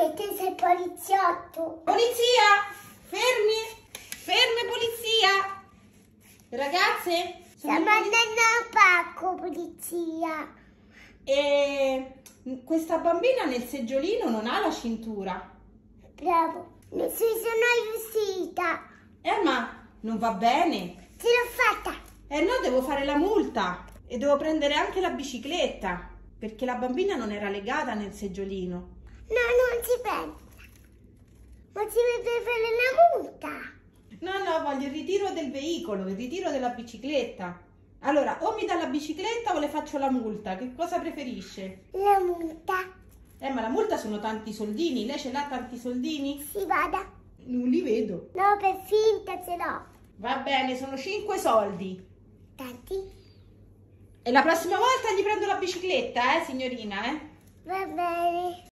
perché sei poliziotto. Polizia! Fermi! Fermi polizia! Ragazze! Stiamo andando al pacco, polizia. E questa bambina nel seggiolino non ha la cintura. Bravo, mi sono riuscita. Eh ma non va bene. Ce l'ho fatta. Eh no, devo fare la multa e devo prendere anche la bicicletta perché la bambina non era legata nel seggiolino ci pensa. Ma ci deve fare una multa. No, no, voglio il ritiro del veicolo, il ritiro della bicicletta. Allora, o mi dà la bicicletta o le faccio la multa. Che cosa preferisce? La multa. Eh, ma la multa sono tanti soldini. Lei ce l'ha tanti soldini? Sì, vada. Non li vedo. No, per finta ce l'ho. Va bene, sono cinque soldi. Tanti. E la prossima volta gli prendo la bicicletta, eh, signorina, eh? Va bene.